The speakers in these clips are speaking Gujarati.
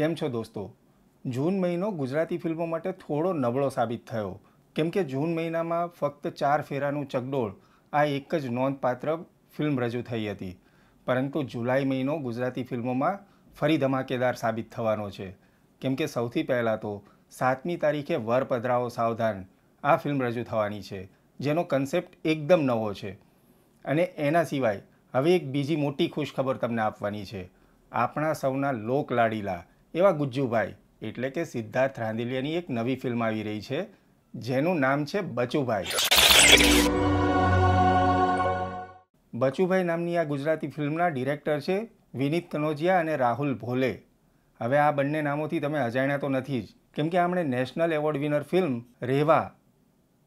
કેમ છો દોસ્તો જૂન મહિનો ગુજરાતી ફિલ્મો માટે થોડો નબળો સાબિત થયો કેમ કે જૂન મહિનામાં ફક્ત ચાર ફેરાનું ચકડોળ આ એક જ નોંધપાત્ર ફિલ્મ રજૂ થઈ હતી પરંતુ જુલાઈ મહિનો ગુજરાતી ફિલ્મોમાં ફરી ધમાકેદાર સાબિત થવાનો છે કેમ કે સૌથી પહેલાં તો સાતમી તારીખે વર પધરાઓ સાવધાન આ ફિલ્મ રજૂ થવાની છે જેનો કન્સેપ્ટ એકદમ નવો છે અને એના સિવાય હવે એક બીજી મોટી ખુશખબર તમને આપવાની છે આપણા સૌના લોક લાડીલા એવા ગુજ્જુભાઈ એટલે કે સિદ્ધાર્થ રાંદેલિયાની એક નવી ફિલ્મ આવી રહી છે જેનું નામ છે બચુભાઈ બચુભાઈ નામની આ ગુજરાતી ફિલ્મના ડિરેક્ટર છે વિનીત કનોજિયા અને રાહુલ ભોલે હવે આ બંને નામોથી તમે અજાણ્યા તો નથી જ કેમ કે આમણે national award winner film Reva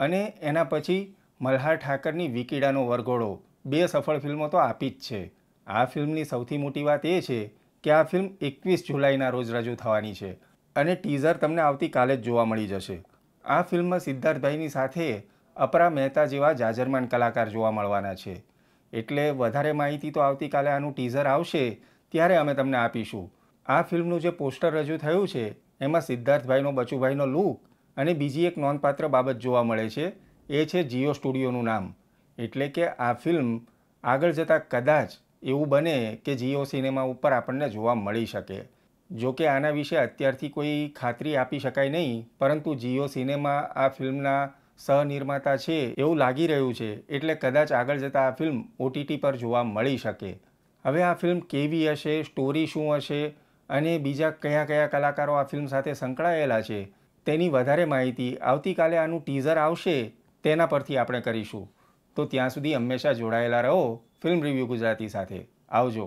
અને એના પછી મલ્હાર ઠાકરની વિકીડાનો વરઘોડો બે સફળ ફિલ્મો તો આપી જ છે આ ફિલ્મની સૌથી મોટી વાત એ છે કે આ ફિલ્મ એકવીસ જુલાઈના રોજ રજૂ થવાની છે અને ટીઝર તમને આવતીકાલે જ જોવા મળી જશે આ ફિલ્મમાં સિદ્ધાર્થભાઈની સાથે અપરા મહેતા જેવા જાજરમાન કલાકાર જોવા મળવાના છે એટલે વધારે માહિતી તો આવતીકાલે આનું ટીઝર આવશે ત્યારે અમે તમને આપીશું આ ફિલ્મનું જે પોસ્ટર રજૂ થયું છે એમાં સિદ્ધાર્થભાઈનો બચુભાઈનો લુક અને બીજી એક નોંધપાત્ર બાબત જોવા મળે છે એ છે જીઓ સ્ટુડિયોનું નામ એટલે કે આ ફિલ્મ આગળ જતાં કદાચ એવું બને કે જીઓ સિનેમા ઉપર આપણને જોવા મળી શકે જો કે આના વિશે અત્યારથી કોઈ ખાતરી આપી શકાય નહીં પરંતુ જીઓ સિનેમા આ ફિલ્મના સહનિર્માતા છે એવું લાગી રહ્યું છે એટલે કદાચ આગળ જતાં આ ફિલ્મ ઓટીટી પર જોવા મળી શકે હવે આ ફિલ્મ કેવી હશે સ્ટોરી શું હશે અને બીજા કયા કયા કલાકારો આ ફિલ્મ સાથે સંકળાયેલા છે તેની વધારે માહિતી આવતીકાલે આનું ટીઝર આવશે તેના પરથી આપણે કરીશું તો ત્યાં સુધી હંમેશા જોડાયેલા રહો ફિલ્મ રિવ્યૂ ગુજરાતી સાથે આવજો